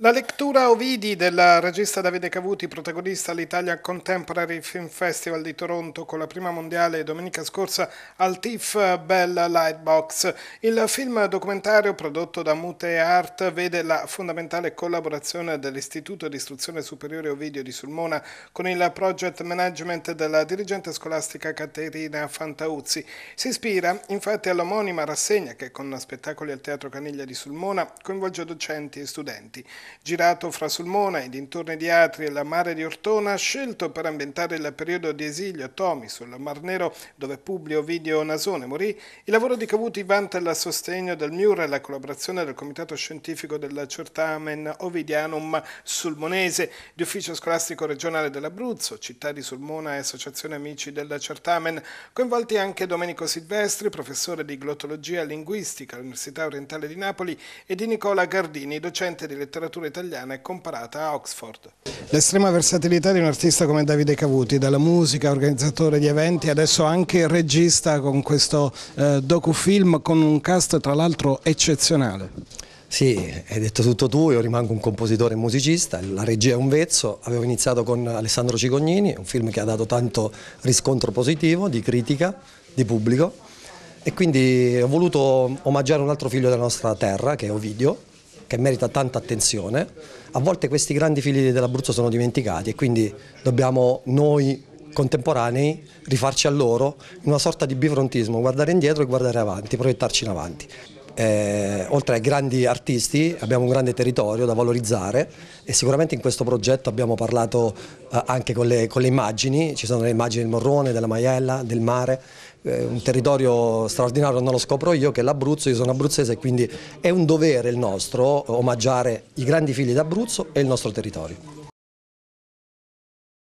La lettura Ovidi della regista Davide Cavuti, protagonista all'Italia Contemporary Film Festival di Toronto con la prima mondiale domenica scorsa al TIFF Bell Lightbox. Il film documentario prodotto da Mute Art vede la fondamentale collaborazione dell'Istituto di Istruzione Superiore Ovidio di Sulmona con il project management della dirigente scolastica Caterina Fantauzzi. Si ispira infatti all'omonima rassegna che con spettacoli al Teatro Caniglia di Sulmona coinvolge docenti e studenti. Girato fra Sulmona e dintorni di Atri e la mare di Ortona, scelto per ambientare il periodo di esilio a Tomi sul Mar Nero, dove Publio Ovidio Nasone morì, il lavoro di Cavuti vanta il sostegno del MIUR e la collaborazione del Comitato Scientifico del Certamen Ovidianum Sulmonese, di Ufficio Scolastico Regionale dell'Abruzzo, Città di Sulmona e Associazione Amici del Certamen, coinvolti anche Domenico Silvestri, professore di glottologia linguistica all'Università Orientale di Napoli, e di Nicola Gardini, docente di letteratura letteratura italiana è comparata a Oxford. L'estrema versatilità di un artista come Davide Cavuti, dalla musica, organizzatore di eventi, adesso anche regista con questo eh, docufilm con un cast tra l'altro eccezionale. Sì, hai detto tutto tu, io rimango un compositore e musicista, la regia è un vezzo, avevo iniziato con Alessandro Cicognini, un film che ha dato tanto riscontro positivo, di critica, di pubblico e quindi ho voluto omaggiare un altro figlio della nostra terra che è Ovidio che merita tanta attenzione, a volte questi grandi fili dell'Abruzzo sono dimenticati e quindi dobbiamo noi contemporanei rifarci a loro in una sorta di bifrontismo, guardare indietro e guardare avanti, proiettarci in avanti. Eh, oltre ai grandi artisti abbiamo un grande territorio da valorizzare e sicuramente in questo progetto abbiamo parlato eh, anche con le, con le, immagini, ci sono le immagini del Morrone, della Maiella, del mare, eh, un territorio straordinario, non lo scopro io che è l'Abruzzo, io sono abruzzese e quindi è un dovere il nostro omaggiare i grandi figli d'Abruzzo e il nostro territorio.